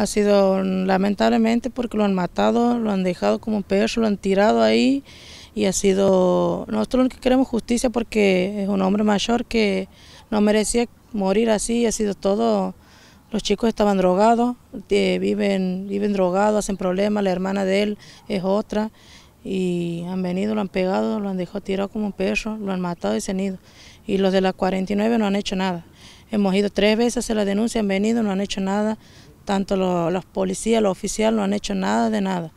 ha sido lamentablemente porque lo han matado, lo han dejado como un perro, lo han tirado ahí y ha sido... Nosotros lo que queremos justicia porque es un hombre mayor que no merecía morir así, ha sido todo... Los chicos estaban drogados, eh, viven, viven drogados, hacen problemas, la hermana de él es otra y han venido, lo han pegado, lo han dejado tirado como un perro, lo han matado y se han ido. Y los de la 49 no han hecho nada. Hemos ido tres veces a la denuncia, han venido, no han hecho nada tanto los policías, los oficiales no han hecho nada de nada.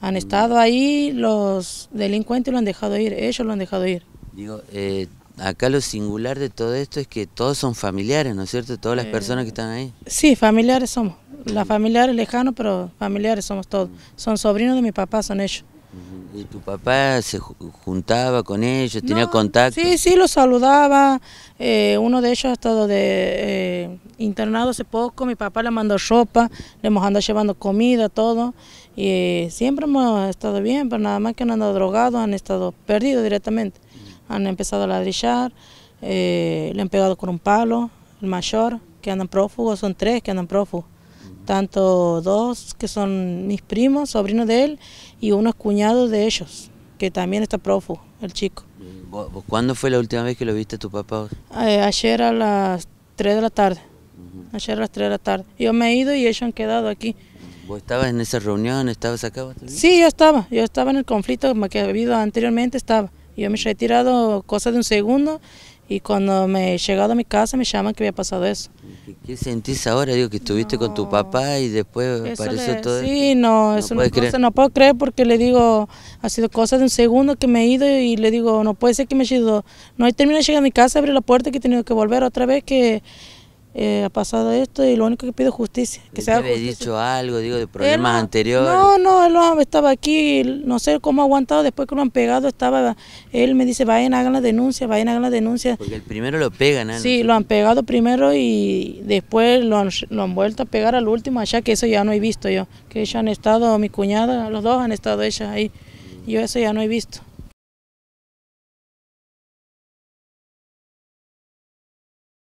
Han estado ahí, los delincuentes lo han dejado ir, ellos lo han dejado ir. Digo, eh, acá lo singular de todo esto es que todos son familiares, ¿no es cierto? Todas las personas que están ahí. Sí, familiares somos. Las familiares lejanos, pero familiares somos todos. Son sobrinos de mi papá, son ellos. ¿Y tu papá se juntaba con ellos? ¿Tenía contacto? Sí, sí, los saludaba. Eh, uno de ellos ha estado de, eh, internado hace poco. Mi papá le mandó ropa, le hemos andado llevando comida, todo. Y eh, siempre hemos estado bien, pero nada más que han andado drogados, han estado perdidos directamente. Han empezado a ladrillar, le han pegado con un palo, el mayor, que andan prófugos, son tres que andan prófugos tanto dos que son mis primos, sobrinos de él, y unos cuñados de ellos, que también está prófugo, el chico. ¿Cuándo fue la última vez que lo viste a tu papá? Eh, ayer a las 3 de la tarde. Ayer a las 3 de la tarde. Yo me he ido y ellos han quedado aquí. ¿Vos estabas en esa reunión? ¿Estabas acá? Sí, yo estaba. Yo estaba en el conflicto que había habido anteriormente, estaba. Yo me he retirado cosa de un segundo y cuando me he llegado a mi casa me llaman que había pasado eso. ¿Qué, sentís ahora? Digo, que estuviste con tu papá y después apareció todo Sí, no, no eso no, no puedo creer porque le digo, ha sido cosa de un segundo que me he ido y le digo, no puede ser que me he ido. No, y termino de llegar a mi casa, abrí la puerta que he tenido que volver otra vez que eh, ha pasado esto y lo único que pido es justicia. Que se dicho algo, digo, de problemas anteriores? No, no, él estaba aquí, no sé cómo ha aguantado, después que lo han pegado, estaba, él me dice, vayan, hagan la denuncia, vayan, hagan la denuncia. Porque el primero lo pegan, ¿eh? Sí, lo han pegado primero y después lo han, vuelto a pegar al último allá, que eso ya no he visto yo, que ellos han estado, mi cuñada, los dos han estado ellos ahí, yo eso ya no he visto.